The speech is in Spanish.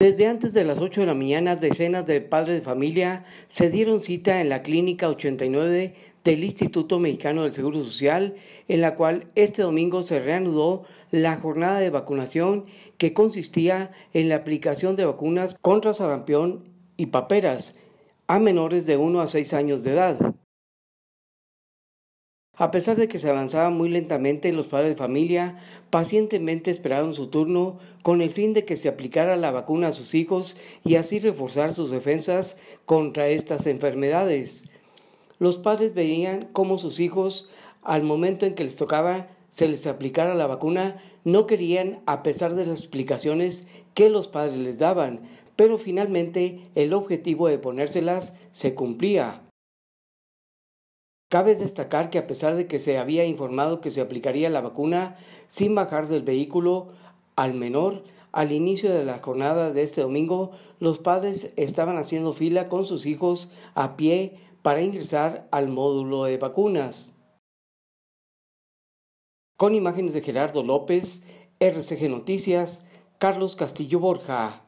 Desde antes de las 8 de la mañana, decenas de padres de familia se dieron cita en la Clínica 89 del Instituto Mexicano del Seguro Social, en la cual este domingo se reanudó la jornada de vacunación que consistía en la aplicación de vacunas contra sarampión y paperas a menores de 1 a 6 años de edad. A pesar de que se avanzaba muy lentamente, los padres de familia pacientemente esperaron su turno con el fin de que se aplicara la vacuna a sus hijos y así reforzar sus defensas contra estas enfermedades. Los padres veían cómo sus hijos, al momento en que les tocaba se les aplicara la vacuna, no querían a pesar de las explicaciones que los padres les daban, pero finalmente el objetivo de ponérselas se cumplía. Cabe destacar que a pesar de que se había informado que se aplicaría la vacuna sin bajar del vehículo al menor, al inicio de la jornada de este domingo, los padres estaban haciendo fila con sus hijos a pie para ingresar al módulo de vacunas. Con imágenes de Gerardo López, RCG Noticias, Carlos Castillo Borja.